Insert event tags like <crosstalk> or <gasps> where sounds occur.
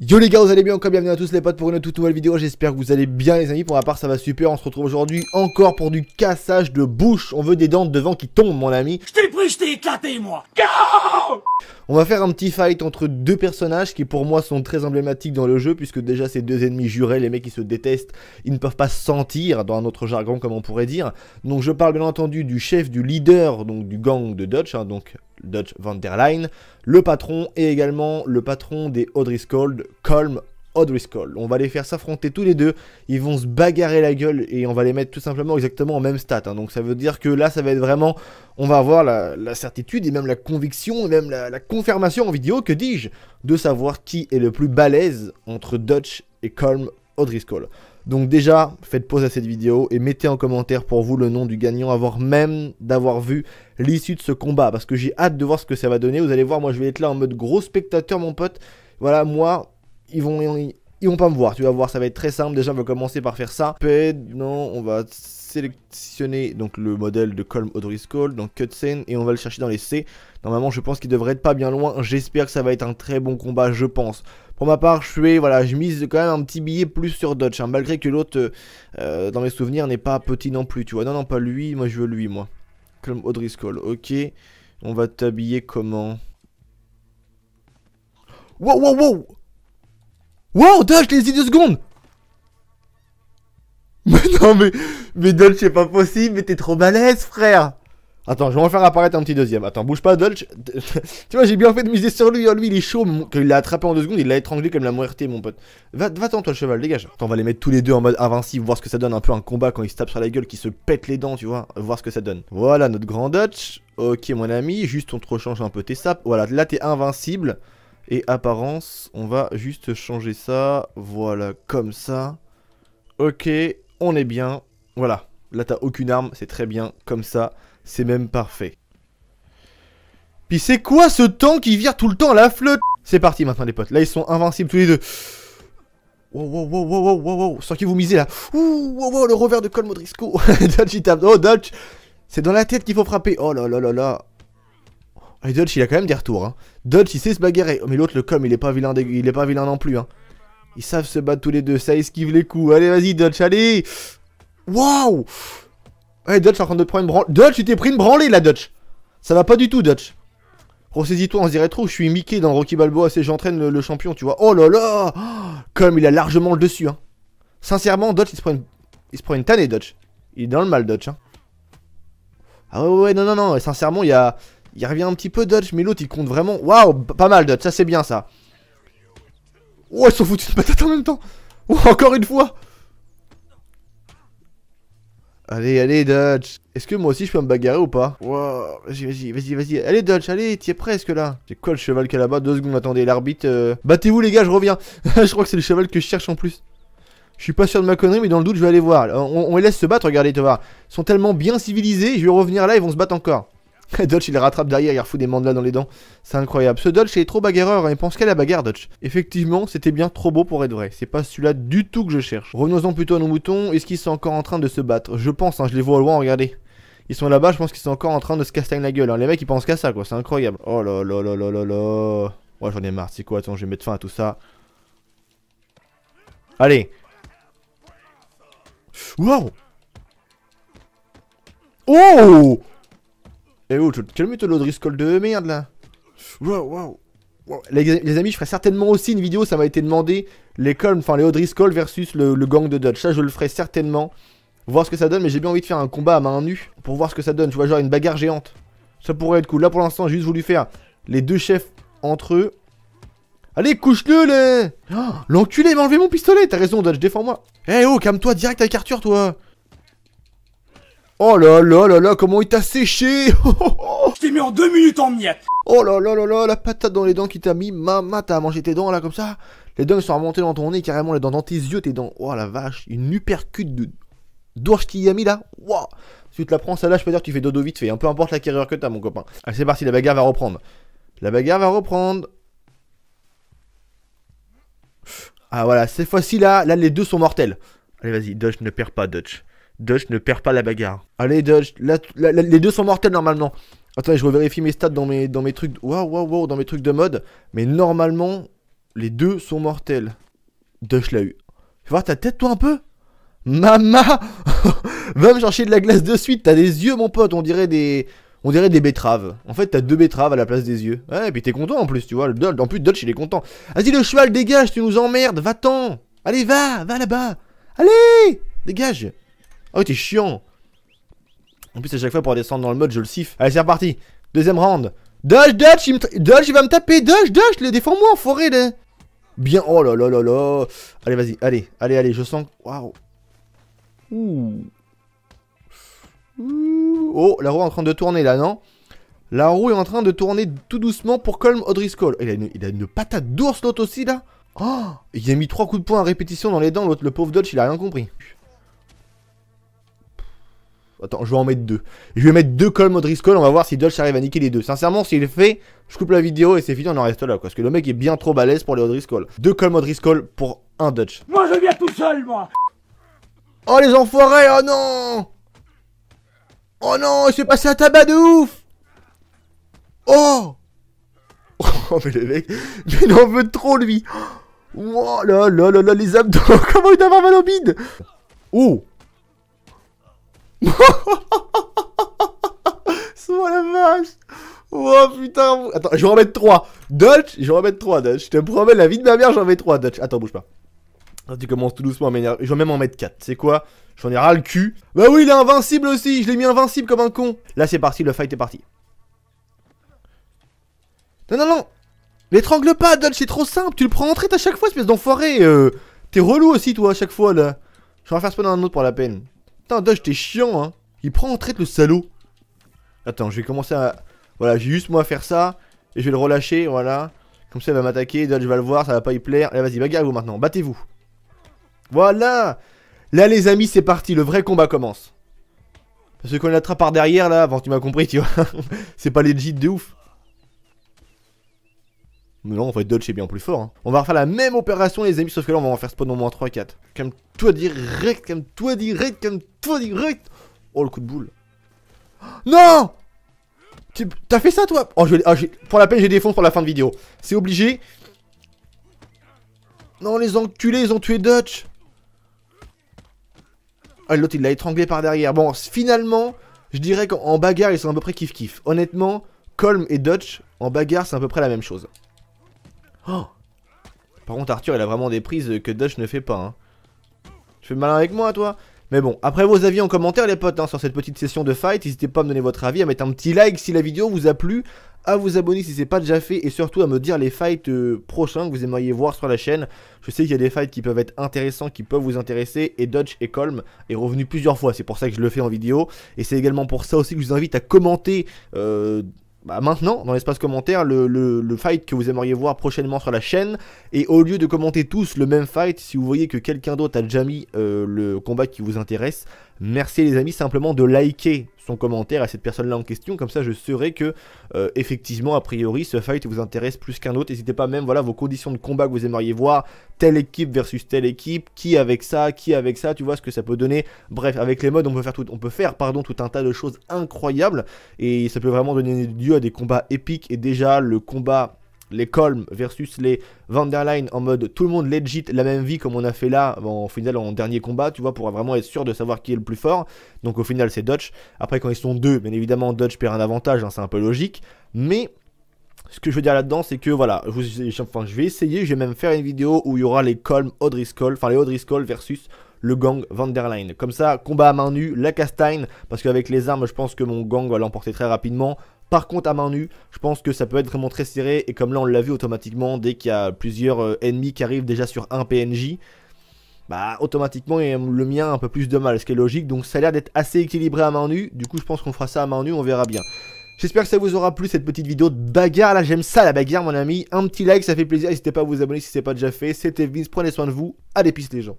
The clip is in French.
Yo les gars, vous allez bien encore bienvenue à tous les potes pour une toute nouvelle vidéo, j'espère que vous allez bien les amis, pour ma part ça va super, on se retrouve aujourd'hui encore pour du cassage de bouche, on veut des dents devant qui tombent mon ami. Je t'ai pris, je éclaté moi On va faire un petit fight entre deux personnages qui pour moi sont très emblématiques dans le jeu, puisque déjà ces deux ennemis jurés, les mecs qui se détestent, ils ne peuvent pas sentir, dans un autre jargon comme on pourrait dire. Donc je parle bien entendu du chef, du leader, donc du gang de Dutch, hein, donc Dutch van der Leyen. Le patron et également le patron des Odriscold, Colm Scold. On va les faire s'affronter tous les deux, ils vont se bagarrer la gueule et on va les mettre tout simplement exactement en même stat. Hein. Donc ça veut dire que là, ça va être vraiment, on va avoir la, certitude et même la conviction, et même la, confirmation en vidéo, que dis-je, de savoir qui est le plus balèze entre Dutch et Colm Scold. Donc déjà, faites pause à cette vidéo et mettez en commentaire pour vous le nom du gagnant avant même d'avoir vu l'issue de ce combat. Parce que j'ai hâte de voir ce que ça va donner. Vous allez voir, moi je vais être là en mode gros spectateur mon pote. Voilà, moi, ils vont, ils vont pas me voir. Tu vas voir, ça va être très simple. Déjà, on va commencer par faire ça. Non, on va sélectionner donc le modèle de Colm O'Driscoll, Call, donc cutscene, et on va le chercher dans les C. Normalement, je pense qu'il devrait être pas bien loin. J'espère que ça va être un très bon combat, je pense. Pour ma part, je suis... voilà, je mise quand même un petit billet plus sur Dodge, hein, malgré que l'autre, euh, dans mes souvenirs, n'est pas petit non plus, tu vois. Non, non, pas lui, moi je veux lui, moi. Colm O'Driscoll. Call, ok. On va t'habiller comment Wow, wow, wow Wow, Dutch, les deux secondes <laughs> Mais non, mais... Mais c'est pas possible, mais t'es trop balèze, frère Attends, je vais en faire apparaître un petit deuxième. Attends, bouge pas, Dutch <laughs> tu vois, j'ai bien fait de miser sur lui. Hein. Lui, il est chaud. Quand il l'a attrapé en deux secondes, il l'a étranglé comme la moitié, mon pote. Va-t'en, toi, le cheval, dégage. Attends, on va les mettre tous les deux en mode invincible, voir ce que ça donne. Un peu un combat quand ils se tapent sur la gueule, qui se pètent les dents, tu vois. Voir ce que ça donne. Voilà, notre grand Dutch Ok, mon ami, juste on te rechange un peu tes sapes. Voilà, là, t'es invincible. Et apparence, on va juste changer ça. Voilà, comme ça. Ok, on est bien. Voilà, là t'as aucune arme, c'est très bien. Comme ça, c'est même parfait. Puis c'est quoi ce temps qui vire tout le temps la flotte C'est parti maintenant les potes, là ils sont invincibles tous les deux. Wow, wow, wow, wow, wow, wow, sur qui vous misez là Ouh, wow, wow, le revers de Colmodrisco <laughs> Dodge, oh Dodge C'est dans la tête qu'il faut frapper, oh là là là là et Dodge, il a quand même des retours. Hein. Dodge, il sait se bagarrer. mais l'autre, le com, il est pas vilain, il est pas vilain non plus. Hein. Ils savent se battre tous les deux. Ça esquive les coups. Allez, vas-y, Dodge, allez. Waouh. Ouais, eh, Dodge, en train de prendre une tu t'es pris une branlée, là, Dodge. Ça va pas du tout, Dodge. Ressaisis-toi, on se dirait trop. Je suis Mickey dans Rocky Balboa. C'est j'entraîne le, champion, tu vois. Oh là là. Com, <gasps> comme il a largement le dessus. Hein. Sincèrement, Dodge, il se prend une, il se prend une tannée, Dodge. Il est dans le mal, Dodge. Hein. Ah ouais, ouais, non, non, non. Sincèrement, il y a. Il revient un petit peu Dodge, mais l'autre il compte vraiment. Waouh, pas mal Dutch, ça c'est bien ça. Oh, ils s'en foutent de patate en même temps. Oh, encore une fois. Allez, allez, Dutch. Est-ce que moi aussi je peux me bagarrer ou pas Wow, vas-y, vas-y, vas-y, vas-y. Allez, Dutch, allez, t'y es presque là. C'est quoi le cheval qui est là-bas Deux secondes, attendez, l'arbitre. Euh. Battez-vous, les gars, je reviens. <laughs> je crois que c'est le cheval que je cherche en plus. Je suis pas sûr de ma connerie, mais dans le doute, je vais aller voir. Euh, on, les laisse se battre, regardez, vois. Ils sont tellement bien civilisés, je vais revenir là, ils vont se battre encore. <laughs> Dodge, il les rattrape derrière, il fout des mandelas dans les dents. C'est incroyable. Ce Dodge, il est trop bagarreur, hein. il pense qu'à la bagarre, Dodge. Effectivement, c'était bien trop beau pour être vrai. C'est pas celui-là du tout que je cherche. Revenons-en plutôt à nos moutons. Est-ce qu'ils sont encore en train de se battre Je pense, hein. je les vois au loin, regardez. Ils sont là-bas, je pense qu'ils sont encore en train de se castagner la gueule. Hein. Les mecs, ils pensent qu'à ça, quoi. C'est incroyable. Oh là là là là là là. Ouais, j'en ai marre. C'est quoi Attends, je vais mettre fin à tout ça. Allez. Wow. Oh eh oh, calme-toi l'Audrey de merde là Wow, wow, Les, amis, je ferai certainement aussi une vidéo, ça m'a été demandé. Les Colm, enfin les Audrey versus le, gang de Dodge. Ça, je le ferai certainement. Voir ce que ça donne, mais j'ai bien envie de faire un combat à main nue pour voir ce que ça donne. Tu vois, genre une bagarre géante. Ça pourrait être cool. Là, pour l'instant, j'ai juste voulu faire les deux chefs entre eux. Allez, couche-le, là <gasps> oh, L'enculé, m'a enlevé mon pistolet T'as raison, Dodge, défends-moi. Eh oh, calme-toi direct avec Arthur, toi Oh là là là là, comment il t'a séché <laughs> Je t'ai mis en deux minutes en miettes Oh là là là là, la patate dans les dents qui t'a mis, maman, t'as mangé tes dents là comme ça Les dents sont remontées dans ton nez, carrément, les dents dans tes yeux, tes dents. Oh la vache, une hypercute de qu'il qui a mis là Waouh Si tu te la prends celle-là, je peux dire que tu fais dodo vite fait, hein. peu importe la carrière que t'as mon copain. Allez c'est parti, la bagarre va reprendre. La bagarre va reprendre. Ah voilà, cette fois-ci là, là les deux sont mortels. Allez vas-y, Dutch ne perds pas Dodge. Dutch ne perd pas la bagarre. Allez, Dutch, les deux sont mortels normalement. Attends, je vérifier mes stats dans mes, dans mes trucs. Waouh, waouh, dans mes trucs de mode. Mais normalement, les deux sont mortels. Dutch l'a eu. Tu voir ta tête, toi, un peu Mama <laughs> Va me chercher de la glace de suite, t'as des yeux, mon pote, on dirait des. On dirait des betteraves. En fait, t'as deux betteraves à la place des yeux. Ouais, et puis t'es content en plus, tu vois. en plus, Dutch il est content. Vas-y, le cheval, dégage, tu nous emmerdes, va-t'en. Allez, va, va là-bas. Allez, dégage. Ah oui, t'es chiant. En plus, à chaque fois, pour descendre dans le mode, je le siffle. Allez, c'est reparti. Deuxième round. Dodge, Dodge, il, va me taper. Dodge, Dodge, défends-moi, en là. Bien. Oh là là là là. Allez, vas-y. Allez, allez, allez. Je sens. Waouh. Ouh. Oh, la roue est en train de tourner, là, non La roue est en train de tourner tout doucement pour Colm O'Driscoll. Il il a une patate d'ours, l'autre aussi, là. Oh Il a mis trois coups de poing à répétition dans les dents, l'autre. Le pauvre Dodge, il a rien compris. Attends, je vais en mettre deux. Je vais mettre deux Cole Modriscol, on va voir si Dutch arrive à niquer les deux. Sincèrement, s'il le fait, je coupe la vidéo et c'est fini, on en reste là. Quoi, parce que le mec est bien trop balèze pour les Odriscoll. Deux Cole pour un Dutch. Moi, je viens tout seul, moi Oh, les enfoirés, oh non Oh non, il s'est passé un tabac de ouf Oh <laughs> Oh, mais le mec, il en veut trop, lui Oh là là là là, les abdos <laughs> Comment il doit avoir mal au bide Oh <laughs> oh la vache Oh putain Attends, je vais en mettre 3 Dutch Je vais en mettre 3 Dutch Je te promets, la vie de ma mère, j'en mets 3 Dutch Attends, bouge pas. Ah, tu commences tout doucement à Je vais même en mettre 4. C'est quoi J'en ai ras le cul. Bah oui, il est invincible aussi Je l'ai mis invincible comme un con Là, c'est parti, le fight est parti. Non, non, non L'étrangle pas, Dutch, c'est trop simple Tu le prends en traite à chaque fois, espèce d'enfoiré euh, T'es relou aussi, toi, à chaque fois, là. Je vais en faire spawn un autre pour la peine. Putain, Dodge, t'es chiant, hein. Il prend en traite le salaud. Attends, je vais commencer à... Voilà, j'ai juste moi à faire ça. Et je vais le relâcher, voilà. Comme ça, il va m'attaquer. Dodge va le voir, ça va pas lui plaire. Allez, vas-y, bagarre vous maintenant. Battez-vous. Voilà Là, les amis, c'est parti. Le vrai combat commence. Parce qu'on l'attrape par derrière, là, avant tu m'as compris, tu vois. <laughs> c'est pas legit de ouf. Mais non, en fait, Dutch est bien plus fort. Hein. On va refaire la même opération, les amis, sauf que là, on va en faire spawn au moins 3-4. Comme toi direct, comme toi direct, comme toi direct. Oh, le coup de boule. Non T'as fait ça, toi Oh, je... Oh, pour la peine, j'ai défonce pour la fin de vidéo. C'est obligé. Non, les enculés, ils ont tué Dutch. Ah, l'autre, il l'a étranglé par derrière. Bon, finalement, je dirais qu'en bagarre, ils sont à peu près kiff-kiff. Honnêtement, Colm et Dutch, en bagarre, c'est à peu près la même chose. Oh Par contre, Arthur, il a vraiment des prises que Dutch ne fait pas. Hein. Tu fais malin avec moi, toi mais bon, après vos avis en commentaire les potes hein, sur cette petite session de fight, n'hésitez pas à me donner votre avis, à mettre un petit like si la vidéo vous a plu, à vous abonner si c'est pas déjà fait et surtout à me dire les fights euh, prochains que vous aimeriez voir sur la chaîne. Je sais qu'il y a des fights qui peuvent être intéressants, qui peuvent vous intéresser et Dodge et Colm est revenu plusieurs fois, c'est pour ça que je le fais en vidéo et c'est également pour ça aussi que je vous invite à commenter... Euh, bah, maintenant, dans l'espace commentaire, le, fight que vous aimeriez voir prochainement sur la chaîne. Et au lieu de commenter tous le même fight, si vous voyez que quelqu'un d'autre a déjà mis euh, le combat qui vous intéresse, Merci les amis simplement de liker son commentaire à cette personne-là en question, comme ça je saurai que euh, effectivement a priori ce fight vous intéresse plus qu'un autre. N'hésitez pas même voilà vos conditions de combat que vous aimeriez voir, telle équipe versus telle équipe, qui avec ça, qui avec ça, tu vois ce que ça peut donner. Bref, avec les modes on peut faire tout, on peut faire pardon tout un tas de choses incroyables et ça peut vraiment donner lieu à des combats épiques et déjà le combat les Colm versus les Vanderline en mode tout le monde legit la même vie comme on a fait là en final en dernier combat, tu vois, pour vraiment être sûr de savoir qui est le plus fort. Donc au final c'est Dodge. Après quand ils sont deux, bien évidemment Dodge perd un avantage, hein, c'est un peu logique. Mais ce que je veux dire là-dedans, c'est que voilà, je, enfin, je vais essayer, je vais même faire une vidéo où il y aura les Colm, O'Driscoll, enfin les O'Driscoll versus le gang Vanderline. Comme ça, combat à main nue, la castagne, parce qu'avec les armes, je pense que mon gang va l'emporter très rapidement. Par contre, à main nue, je pense que ça peut être vraiment très serré. Et comme là, on l'a vu automatiquement, dès qu'il y a plusieurs euh, ennemis qui arrivent déjà sur un PNJ, bah automatiquement, et le mien a un peu plus de mal, ce qui est logique. Donc ça a l'air d'être assez équilibré à main nue. Du coup, je pense qu'on fera ça à main nue, on verra bien. J'espère que ça vous aura plu cette petite vidéo de bagarre. Là, j'aime ça, la bagarre, mon ami. Un petit like, ça fait plaisir. N'hésitez pas à vous abonner si ce n'est pas déjà fait. C'était Vince, prenez soin de vous. Allez, peace les gens.